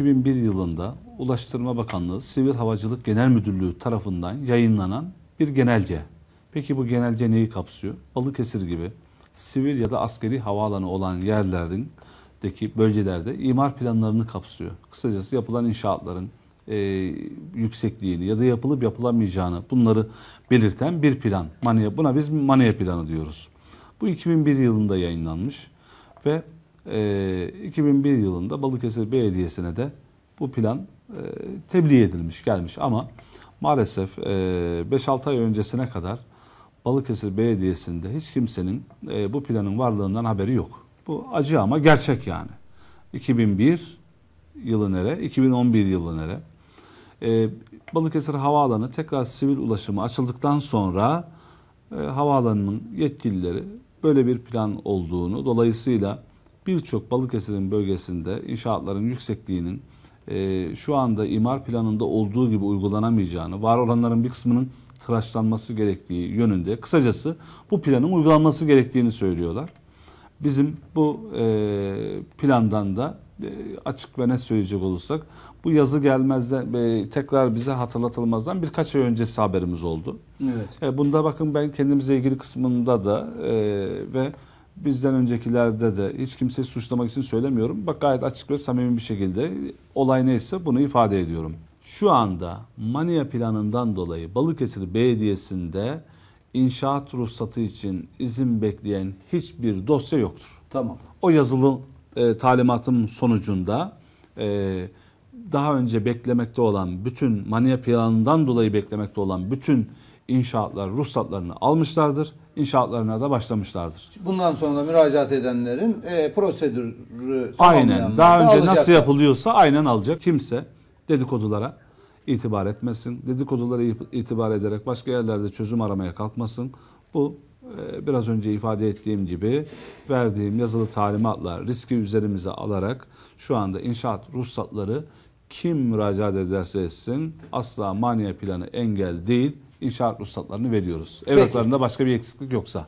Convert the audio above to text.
2001 yılında Ulaştırma Bakanlığı Sivil Havacılık Genel Müdürlüğü tarafından yayınlanan bir genelge. Peki bu genelge neyi kapsıyor? Balıkesir gibi sivil ya da askeri havaalanı olan yerlerin deki bölgelerde imar planlarını kapsıyor. Kısacası yapılan inşaatların e, yüksekliğini ya da yapılıp yapılamayacağını bunları belirten bir plan. Manya, buna biz manya planı diyoruz. Bu 2001 yılında yayınlanmış ve 2001 ee, yılında Balıkesir Belediyesi'ne de bu plan e, tebliğ edilmiş, gelmiş ama maalesef 5-6 e, ay öncesine kadar Balıkesir Belediyesi'nde hiç kimsenin e, bu planın varlığından haberi yok. Bu acı ama gerçek yani. 2001 yılı nere, 2011 yılı nere? Balıkesir Havaalanı tekrar sivil ulaşımı açıldıktan sonra havaalanının yetkilileri böyle bir plan olduğunu dolayısıyla birçok Balıkesir'in bölgesinde inşaatların yüksekliğinin e, şu anda imar planında olduğu gibi uygulanamayacağını, var olanların bir kısmının tıraşlanması gerektiği yönünde, kısacası bu planın uygulanması gerektiğini söylüyorlar. Bizim bu e, plandan da e, açık ve net söyleyecek olursak bu yazı gelmezden e, tekrar bize hatırlatılmazdan birkaç ay öncesi haberimiz oldu. Evet. E, bunda bakın ben kendimize ilgili kısmında da e, ve bizden öncekilerde de hiç kimseyi suçlamak için söylemiyorum. Bak gayet açık ve samimi bir şekilde olay neyse bunu ifade ediyorum. Şu anda Mania planından dolayı Balıkesir Belediyesi'nde inşaat ruhsatı için izin bekleyen hiçbir dosya yoktur. Tamam. O yazılı e, talimatım sonucunda e, daha önce beklemekte olan bütün Mania planından dolayı beklemekte olan bütün inşaatlar ruhsatlarını almışlardır. İnşaatlarına da başlamışlardır. Bundan sonra müracaat edenlerin e, prosedürü Aynen. Daha önce alacaklar. nasıl yapılıyorsa aynen alacak. Kimse dedikodulara itibar etmesin. Dedikodulara itibar ederek başka yerlerde çözüm aramaya kalkmasın. Bu e, biraz önce ifade ettiğim gibi verdiğim yazılı talimatla riski üzerimize alarak şu anda inşaat ruhsatları kim müracaat ederse etsin asla maniye planı engel değil. İnşaat ruhsatlarını veriyoruz. Evraklarında başka bir eksiklik yoksa.